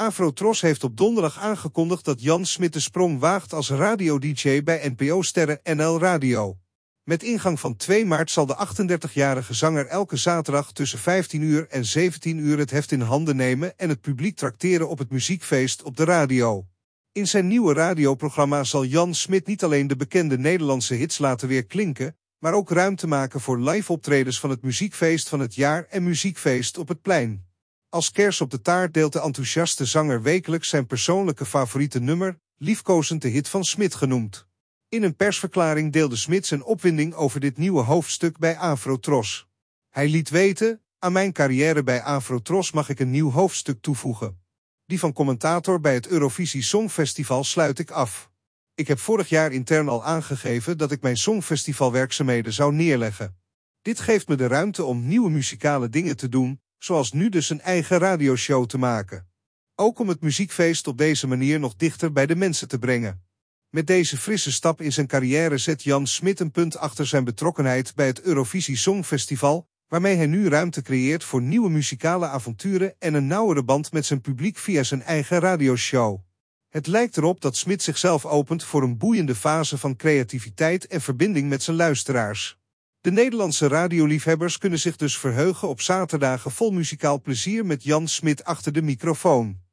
Afrotros heeft op donderdag aangekondigd dat Jan Smit de sprong waagt als radiodj bij NPO Sterren NL Radio. Met ingang van 2 maart zal de 38-jarige zanger elke zaterdag tussen 15 uur en 17 uur het heft in handen nemen en het publiek tracteren op het muziekfeest op de radio. In zijn nieuwe radioprogramma zal Jan Smit niet alleen de bekende Nederlandse hits laten weer klinken, maar ook ruimte maken voor live optredens van het muziekfeest van het jaar en muziekfeest op het plein. Als kers op de taart deelt de enthousiaste zanger wekelijks zijn persoonlijke favoriete nummer, liefkozend de hit van Smit genoemd. In een persverklaring deelde Smit zijn opwinding over dit nieuwe hoofdstuk bij Afrotros. Hij liet weten, aan mijn carrière bij Afrotros mag ik een nieuw hoofdstuk toevoegen. Die van commentator bij het Eurovisie Songfestival sluit ik af. Ik heb vorig jaar intern al aangegeven dat ik mijn songfestivalwerkzaamheden zou neerleggen. Dit geeft me de ruimte om nieuwe muzikale dingen te doen, zoals nu dus een eigen radioshow te maken. Ook om het muziekfeest op deze manier nog dichter bij de mensen te brengen. Met deze frisse stap in zijn carrière zet Jan Smit een punt achter zijn betrokkenheid bij het Eurovisie Songfestival, waarmee hij nu ruimte creëert voor nieuwe muzikale avonturen en een nauwere band met zijn publiek via zijn eigen radioshow. Het lijkt erop dat Smit zichzelf opent voor een boeiende fase van creativiteit en verbinding met zijn luisteraars. De Nederlandse radioliefhebbers kunnen zich dus verheugen op zaterdagen vol muzikaal plezier met Jan Smit achter de microfoon.